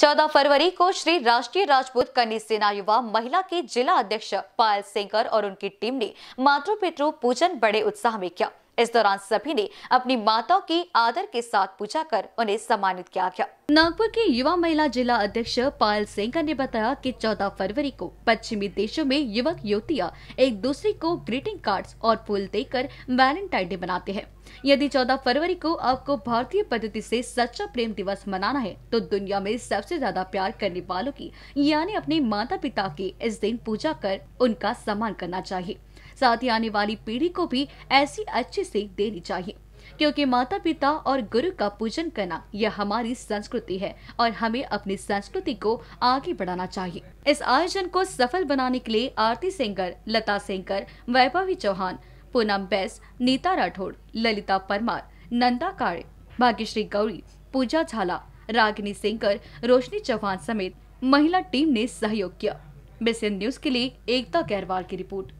14 फरवरी को श्री राष्ट्रीय राजपूत कन्या सेना युवा महिला के जिला अध्यक्ष पायल सेंकर और उनकी टीम ने मातृ पितृ पूजन बड़े उत्साह में किया इस दौरान सभी ने अपनी माताओं की आदर के साथ पूजा कर उन्हें सम्मानित किया गया नागपुर के युवा महिला जिला अध्यक्ष पायल सेंगर ने बताया कि 14 फरवरी को पश्चिमी देशों में युवक युवतिया एक दूसरे को ग्रीटिंग कार्ड्स और फूल देकर वैलेंटाइन डे मनाते हैं यदि 14 फरवरी को आपको भारतीय पद्धति से सच्चा प्रेम दिवस मनाना है तो दुनिया में सबसे ज्यादा प्यार करने वालों की यानी अपने माता पिता की इस दिन पूजा कर उनका सम्मान करना चाहिए साथ ही आने वाली पीढ़ी को भी ऐसी अच्छी सीख देनी चाहिए क्योंकि माता पिता और गुरु का पूजन करना यह हमारी संस्कृति है और हमें अपनी संस्कृति को आगे बढ़ाना चाहिए इस आयोजन को सफल बनाने के लिए आरती सेंगर लता सेंगर वैभवी चौहान पूनम बैस नीता राठौड़ ललिता परमार नंदा काड़े भाग्यश्री गौरी पूजा झाला रागिनी सेंगर रोशनी चौहान समेत महिला टीम ने सहयोग किया बेसिन न्यूज के लिए एकता गैरवाल की रिपोर्ट